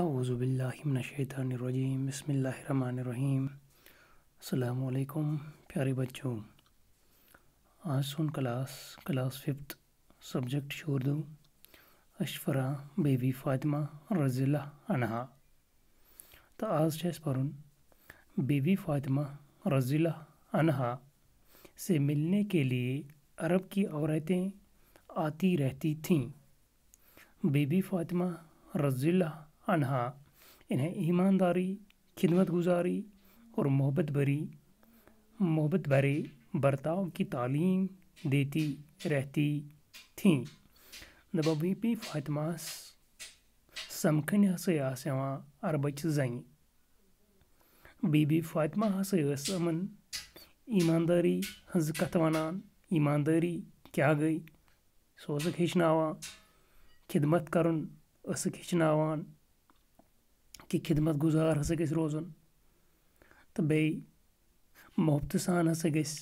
अवज़ुबिल्लिमिनशैतरजीम बसमीम अलैक्म प्यारे बच्चों आज सुन क्लास क्लास फिफ्थ सब्जेक्ट शोर दो अशफरा बेबी फ़ातिमा रज़ीला अनहा तो आज है इस बेबी फ़ातिमा रज़ीला अनहा से मिलने के लिए अरब की औरतें आती रहती थीं बेबी फ़ातिमा रज़ीला अनहा इन्हें ईमानदारी खिदमत गुजारी और मोहब्बत भरी मोहब्बत भरे बर्ताव की तालीम देती रहती थी दबी पी फातमास समखन हसा अरबच जन बीबी फातमा हसा अमन ईमानदारी हज कत वनान ईमानदारी क्या गई सोच हेचनावान खिदमत कर हेचनावान کہِ خدمت گُزار ہسا گژھِ روزُن تہٕ بیٚیہِ محبتہٕ سان ہسا گژھِ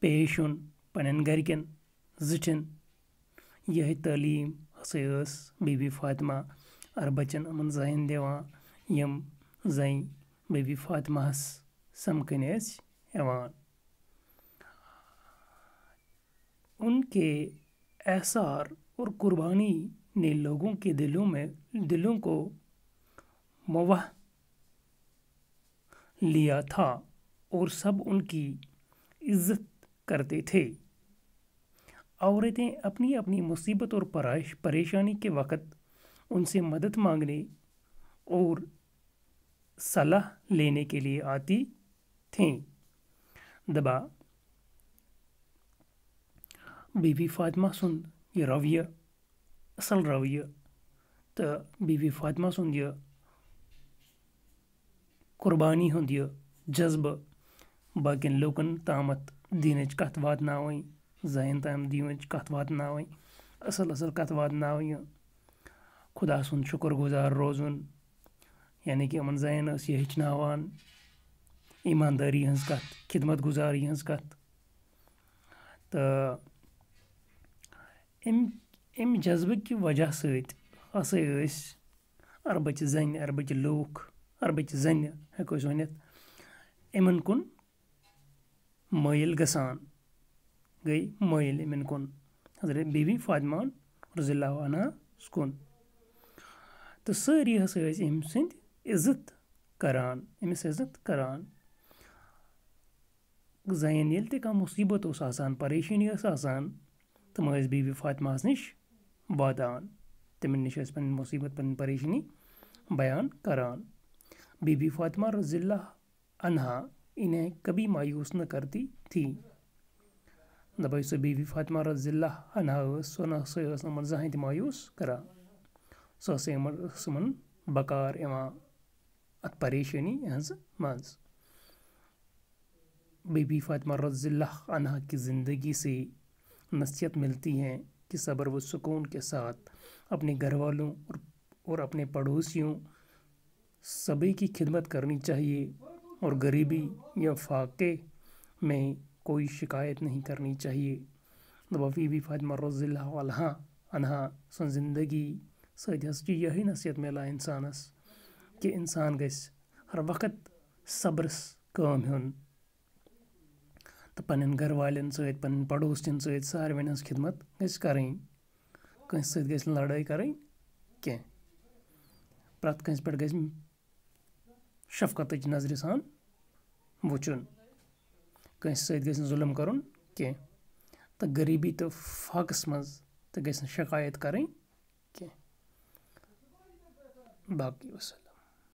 پیش یُن پنٕنٮ۪ن گرِکٮ۪ن زِٹھٮ۪ن یِہٕے تعلیٖم ہسا ٲس بی بی فاطمہ اربچن یِمن زَنٮ۪ن دِوان یِم زَنہِ بی بی فاطمہس سمکھٕنۍ ٲسۍ یِوان ان کے احسار اور قربانی نے لوگوں کے دلوں میں دلوں کو मवह लिया था और सब उनकी इज्जत करते थे औरतें अपनी अपनी मुसीबत और पराश परेशानी के वक़्त उनसे मदद मांगने और सलाह लेने के लिए आती थीं दबा बीबी फातिमा सुंद ये रवैया असल रवैया तो बीबी फातिमा सुंद यह قۄربٲنی ہُنٛد یہِ جذبہٕ باقیَن لوٗکَن تامَتھ دیٖنٕچ کَتھ واتناوٕنۍ زَایَن تام دیٖنٕچ کَتھ واتناوٕنۍ اصل اَصٕل کَتھ واتناوٕنۍ خۄدا سُنٛد شُکُر گُزار روزُن یعنے کہِ یِمَن زَایَن ٲس یہِ ہیٚچھناوان ایٖماندٲری ہٕنٛز کَتھ خِدمَت گُزاری ہٕنٛز کَتھ تہٕ امہِ ام جذبہٕ کی وجہ سۭتۍ ہَسا ٲسۍ اَربَچہِ زَنہِ اَربَچہِ لوٗکھ عربٕچ زَنہِ ہٮ۪کو أسۍ ؤنِتھ یِمَن کُن مٲیِل گژھان گٔے مٲیِل یِمَن کُن حضرت بی بی فاطمان رضی اللہ عنہَس کُن تہٕ سٲری ہَسا ٲسۍ أمۍ سٕنٛدۍ عزت کَران أمِس عزت کَران زَنٮ۪ن ییٚلہِ تہِ کانٛہہ مُصیٖبت اوس آسان پریشٲنی ٲس آسان تِم ٲسۍ بی بی فاطماہَس نِش واتان تِمَن نِش ٲسۍ پَنٕنۍ مُصیٖبت پَنٕنۍ پریشٲنی بیان کَران बीबी फातिमा रज़ील्ला अनहा इन्हें कभी मायूस न करती थी दबाई सो बीबी फातिमा रज़ील्ला अनहा सोन जहाँ ते मायूस करा सम समन बकार अत परेशानी हज मज बीबी फातिमा रज़ील्ला अनहा की ज़िंदगी से नसीहत मिलती है कि सब्र व सुकून के साथ अपने घर वालों और, और अपने पड़ोसियों सभी की खिदमत करनी चाहिए और गरीबी या फाके में कोई शिकायत नहीं करनी चाहिए नबी भी फ़ातमा रोज़ा अनहा सन ज़िंदगी सी यही नसीहत मिलान इंसानस कि इंसान गज हर वक्त सब्रस हूं तो पन्न घर वाल सन पड़ोसन हज खिदमत गरें कंस करें कह प्रत कंस पे شفقتٕچ نظرِ سان وٕچھُن کٲنٛسہِ سۭتۍ گژھِ نہٕ ظُلم کَرُن کینٛہہ تہٕ غریٖبی تہٕ فاقَس منٛز تہِ گژھِ نہٕ شکایت کَرٕنۍ کینٛہہ باقٕے وَسلام